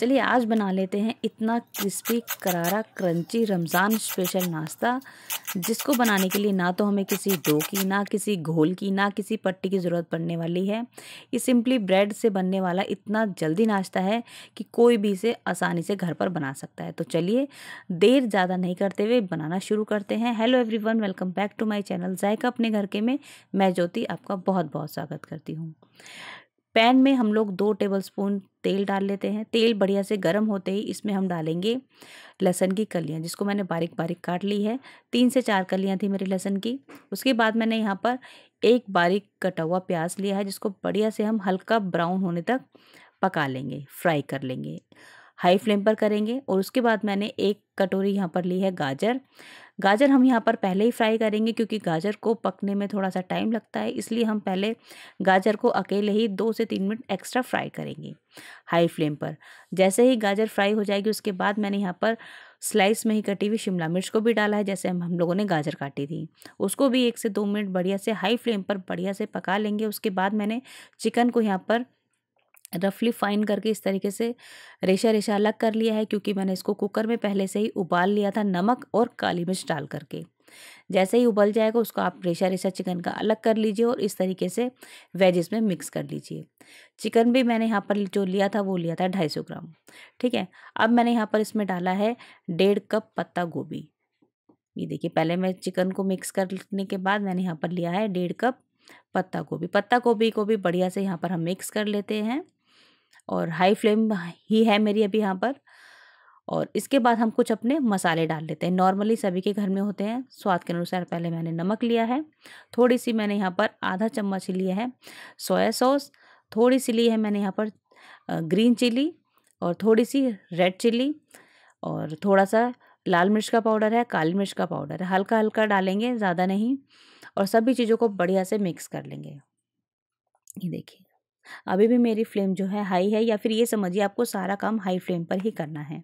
चलिए आज बना लेते हैं इतना क्रिस्पी करारा क्रंची रमज़ान स्पेशल नाश्ता जिसको बनाने के लिए ना तो हमें किसी डो की ना किसी घोल की ना किसी पट्टी की ज़रूरत पड़ने वाली है ये सिंपली ब्रेड से बनने वाला इतना जल्दी नाश्ता है कि कोई भी इसे आसानी से घर पर बना सकता है तो चलिए देर ज़्यादा नहीं करते हुए बनाना शुरू करते हैं hello every welcome back to my channel Zaika अपने घर के में मैं ज्योति आपका बहुत बहुत स्वागत करती हूँ पैन में हम लोग दो टेबलस्पून तेल डाल लेते हैं तेल बढ़िया से गर्म होते ही इसमें हम डालेंगे लहसन की कलियाँ जिसको मैंने बारीक बारीक काट ली है तीन से चार कलियाँ थी मेरी लहसन की उसके बाद मैंने यहाँ पर एक बारीक कटा हुआ प्याज लिया है जिसको बढ़िया से हम हल्का ब्राउन होने तक पका लेंगे फ्राई कर लेंगे हाई फ्लेम पर करेंगे और उसके बाद मैंने एक कटोरी यहाँ पर ली है गाजर गाजर हम यहाँ पर पहले ही फ्राई करेंगे क्योंकि गाजर को पकने में थोड़ा सा टाइम लगता है इसलिए हम पहले गाजर को अकेले ही दो से तीन मिनट एक्स्ट्रा फ्राई करेंगे हाई फ्लेम पर जैसे ही गाजर फ्राई हो जाएगी उसके बाद मैंने यहाँ पर स्लाइस में ही कटी हुई शिमला मिर्च को भी डाला है जैसे हम हम लोगों ने गाजर काटी थी उसको भी एक से दो मिनट बढ़िया से हाई फ्लेम पर बढ़िया से पका लेंगे उसके बाद मैंने चिकन को यहाँ पर रफली फाइन करके इस तरीके से रेशा रेशा अलग कर लिया है क्योंकि मैंने इसको कुकर में पहले से ही उबाल लिया था नमक और काली मिर्च डाल करके जैसे ही उबल जाएगा उसको आप रेशा रेशा चिकन का अलग कर लीजिए और इस तरीके से वेजेस में मिक्स कर लीजिए चिकन भी मैंने यहाँ पर जो लिया था वो लिया था ढाई सौ ग्राम ठीक है अब मैंने यहाँ पर इसमें डाला है डेढ़ कप पत्ता गोभी ये देखिए पहले मैं चिकन को मिक्स करने के बाद मैंने यहाँ पर लिया है डेढ़ कप पत्ता गोभी पत्ता गोभी को भी बढ़िया से यहाँ पर हम मिक्स कर लेते हैं और हाई फ्लेम ही है मेरी अभी यहाँ पर और इसके बाद हम कुछ अपने मसाले डाल लेते हैं नॉर्मली सभी के घर में होते हैं स्वाद के अनुसार पहले मैंने नमक लिया है थोड़ी सी मैंने यहाँ पर आधा चम्मच लिया है सोया सॉस थोड़ी सी ली है मैंने यहाँ पर ग्रीन चिली और थोड़ी सी रेड चिली और थोड़ा सा लाल मिर्च का पाउडर है काली मिर्च का पाउडर है हल्का हल्का डालेंगे ज़्यादा नहीं और सभी चीज़ों को बढ़िया से मिक्स कर लेंगे ये देखिए अभी भी मेरी फ्लेम जो है हाई है या फिर ये समझिए आपको सारा काम हाई फ्लेम पर ही करना है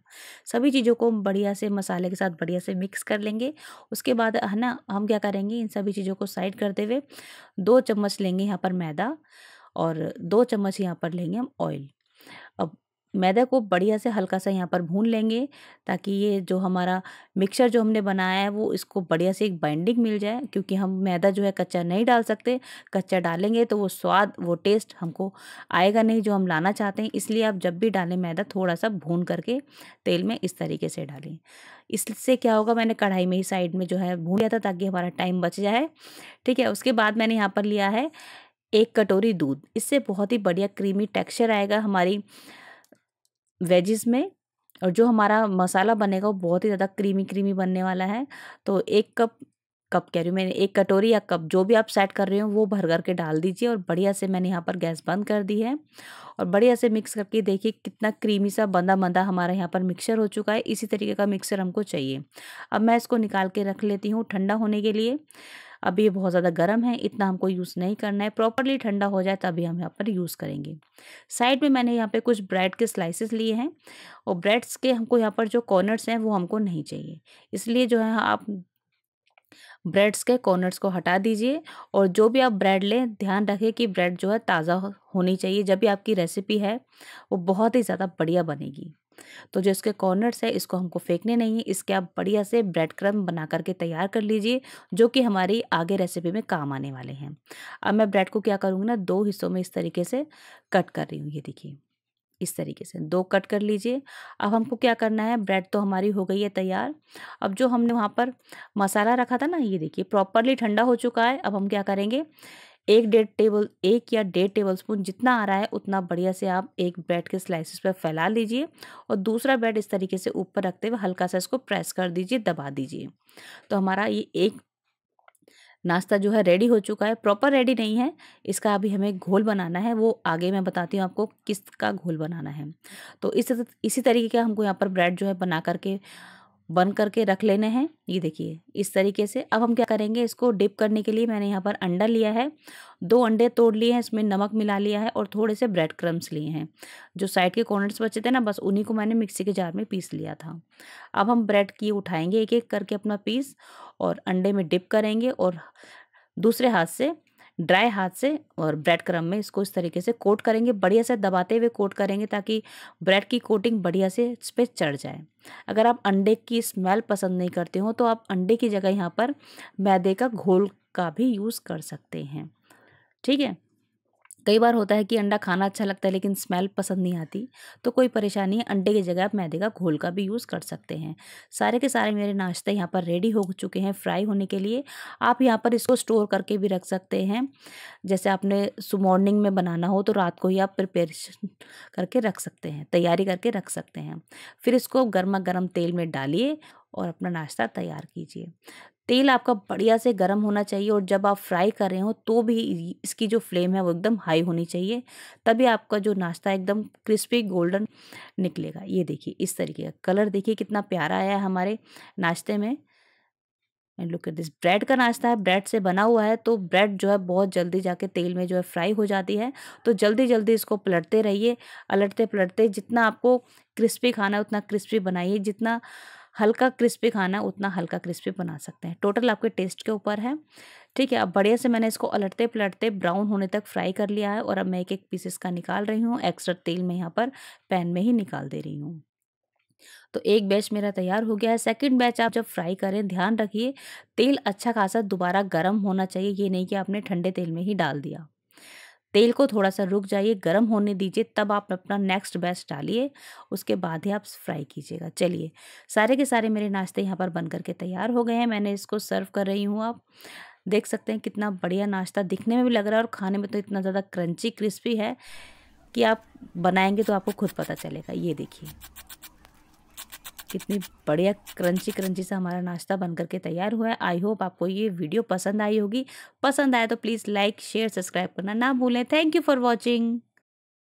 सभी चीज़ों को बढ़िया से मसाले के साथ बढ़िया से मिक्स कर लेंगे उसके बाद है ना हम क्या करेंगे इन सभी चीज़ों को साइड करते हुए दो चम्मच लेंगे यहाँ पर मैदा और दो चम्मच यहाँ पर लेंगे हम ऑयल मैदा को बढ़िया से हल्का सा यहाँ पर भून लेंगे ताकि ये जो हमारा मिक्सर जो हमने बनाया है वो इसको बढ़िया से एक बाइंडिंग मिल जाए क्योंकि हम मैदा जो है कच्चा नहीं डाल सकते कच्चा डालेंगे तो वो स्वाद वो टेस्ट हमको आएगा नहीं जो हम लाना चाहते हैं इसलिए आप जब भी डालें मैदा थोड़ा सा भून करके तेल में इस तरीके से डालें इससे क्या होगा मैंने कढ़ाई में ही साइड में जो है भून लिया था ताकि हमारा टाइम बच जाए ठीक है उसके बाद मैंने यहाँ पर लिया है एक कटोरी दूध इससे बहुत ही बढ़िया क्रीमी टेक्स्चर आएगा हमारी वेजिस में और जो हमारा मसाला बनेगा वो बहुत ही ज़्यादा क्रीमी क्रीमी बनने वाला है तो एक कप कप कह रही हूँ मैंने एक कटोरी या कप जो भी आप सेट कर रहे हो वो भर कर के डाल दीजिए और बढ़िया से मैंने यहाँ पर गैस बंद कर दी है और बढ़िया से मिक्स करके देखिए कितना क्रीमी सा बंदा बंदा हमारा यहाँ पर मिक्सर हो चुका है इसी तरीके का मिक्सर हमको चाहिए अब मैं इसको निकाल के रख लेती हूँ ठंडा होने के लिए अभी ये बहुत ज़्यादा गर्म है इतना हमको यूज़ नहीं करना है प्रॉपरली ठंडा हो जाए तभी हम यहाँ पर यूज़ करेंगे साइड में मैंने यहाँ पर कुछ ब्रेड के स्लाइसिस लिए हैं और ब्रेड्स के हमको यहाँ पर जो कॉर्नर्स हैं वो हमको नहीं चाहिए इसलिए जो है आप ब्रेड्स के कॉर्नर्स को हटा दीजिए और जो भी आप ब्रेड लें ध्यान रखें कि ब्रेड जो है ताज़ा होनी चाहिए जब भी आपकी रेसिपी है वो बहुत ही ज़्यादा बढ़िया बनेगी तो जो इसके कॉर्नर्स है इसको हमको फेंकने नहीं है इसके आप बढ़िया से ब्रेड क्रम बना करके तैयार कर लीजिए जो कि हमारी आगे रेसिपी में काम आने वाले हैं अब मैं ब्रेड को क्या करूँगी ना दो हिस्सों में इस तरीके से कट कर रही हूँ ये देखिए इस तरीके से दो कट कर लीजिए अब हमको क्या करना है ब्रेड तो हमारी हो गई है तैयार अब जो हमने वहाँ पर मसाला रखा था ना ये देखिए प्रॉपरली ठंडा हो चुका है अब हम क्या करेंगे एक डेढ़ टेबल एक या डेढ़ टेबल स्पून जितना आ रहा है उतना बढ़िया से आप एक ब्रेड के स्लाइसिस पर फैला लीजिए और दूसरा ब्रेड इस तरीके से ऊपर रखते हुए हल्का सा इसको प्रेस कर दीजिए दबा दीजिए तो हमारा ये एक नाश्ता जो है रेडी हो चुका है प्रॉपर रेडी नहीं है इसका अभी हमें घोल बनाना है वो आगे मैं बताती हूँ आपको किसका घोल बनाना है तो इस इसी तरीके का हमको यहाँ पर ब्रेड जो है बना करके बंद करके रख लेने हैं ये देखिए इस तरीके से अब हम क्या करेंगे इसको डिप करने के लिए मैंने यहाँ पर अंडा लिया है दो अंडे तोड़ लिए हैं इसमें नमक मिला लिया है और थोड़े से ब्रेड क्रम्स लिए हैं जो साइड के कॉर्नर्स बचे थे ना बस उन्हीं को मैंने मिक्सी के जार में पीस लिया था अब हम ब्रेड की उठाएंगे एक एक करके अपना पीस और अंडे में डिप करेंगे और दूसरे हाथ से ड्राई हाथ से और ब्रेड क्रम में इसको इस तरीके से कोट करेंगे बढ़िया से दबाते हुए कोट करेंगे ताकि ब्रेड की कोटिंग बढ़िया से इस पर चढ़ जाए अगर आप अंडे की स्मेल पसंद नहीं करते हो तो आप अंडे की जगह यहाँ पर मैदे का घोल का भी यूज़ कर सकते हैं ठीक है कई बार होता है कि अंडा खाना अच्छा लगता है लेकिन स्मेल पसंद नहीं आती तो कोई परेशानी है अंडे की जगह आप मैदे का घोल का भी यूज़ कर सकते हैं सारे के सारे मेरे नाश्ते यहाँ पर रेडी हो चुके हैं फ्राई होने के लिए आप यहाँ पर इसको स्टोर करके भी रख सकते हैं जैसे आपने मॉर्निंग में बनाना हो तो रात को ही आप प्रिपेरेशन करके रख सकते हैं तैयारी करके रख सकते हैं फिर इसको गर्मा गर्म तेल में डालिए और अपना नाश्ता तैयार कीजिए तेल आपका बढ़िया से गर्म होना चाहिए और जब आप फ्राई कर रहे हो तो भी इसकी जो फ्लेम है वो एकदम हाई होनी चाहिए तभी आपका जो नाश्ता एकदम क्रिस्पी गोल्डन निकलेगा ये देखिए इस तरीके का कलर देखिए कितना प्यारा आया है हमारे नाश्ते में and look at this bread का नाश्ता है ब्रेड से बना हुआ है तो ब्रेड जो है बहुत जल्दी जाके तेल में जो है फ्राई हो जाती है तो जल्दी जल्दी इसको पलटते रहिए पलटते पलटते जितना आपको क्रिस्पी खाना है उतना क्रिस्पी बनाइए जितना हल्का क्रिस्पी खाना है उतना हल्का क्रिस्पी बना सकते हैं टोटल आपके टेस्ट के ऊपर है ठीक है अब बढ़िया से मैंने इसको अलटते पलटते ब्राउन होने तक फ्राई कर लिया है और अब मैं एक एक पीस इसका निकाल रही हूँ एक्स्ट्रा तेल मैं यहाँ पर पैन में ही निकाल दे रही हूँ तो एक बैच मेरा तैयार हो गया है सेकंड बैच आप जब फ्राई करें ध्यान रखिए तेल अच्छा खासा दोबारा गर्म होना चाहिए ये नहीं कि आपने ठंडे तेल में ही डाल दिया तेल को थोड़ा सा रुक जाइए गर्म होने दीजिए तब आप अपना नेक्स्ट बेस्ट डालिए उसके बाद ही आप फ्राई कीजिएगा चलिए सारे के सारे मेरे नाश्ते यहाँ पर बन करके तैयार हो गए हैं मैंने इसको सर्व कर रही हूँ आप देख सकते हैं कितना बढ़िया नाश्ता दिखने में भी लग रहा है और खाने में तो इतना ज़्यादा क्रंची क्रिस्पी है कि आप बनाएंगे तो आपको खुद पता चलेगा ये देखिए कितनी बढ़िया क्रंची क्रंची सा हमारा नाश्ता बन करके तैयार हुआ है आई होप आपको ये वीडियो पसंद आई होगी पसंद आए तो प्लीज़ लाइक शेयर सब्सक्राइब करना ना भूलें थैंक यू फॉर वॉचिंग